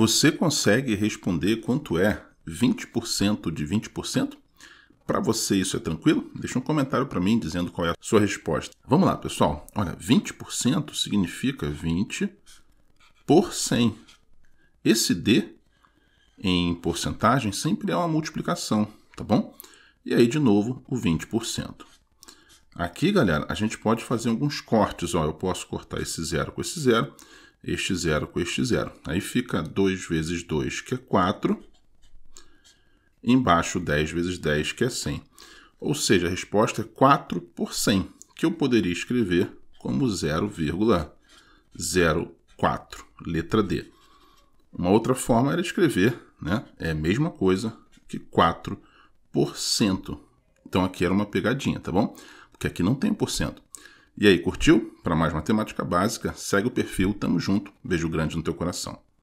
Você consegue responder quanto é 20% de 20%? Para você isso é tranquilo? Deixa um comentário para mim dizendo qual é a sua resposta. Vamos lá, pessoal. Olha, 20% significa 20 por 100. Esse D em porcentagem sempre é uma multiplicação, tá bom? E aí, de novo, o 20%. Aqui, galera, a gente pode fazer alguns cortes. Ó, eu posso cortar esse zero com esse zero este zero com este zero. Aí fica 2 vezes 2, que é 4. Embaixo, 10 vezes 10, que é 100. Ou seja, a resposta é 4 por 100, que eu poderia escrever como 0,04, letra D. Uma outra forma era escrever, né? É a mesma coisa que 4%. Então aqui era uma pegadinha, tá bom? Porque aqui não tem porcento. E aí, curtiu? Para mais matemática básica, segue o perfil, tamo junto, beijo grande no teu coração.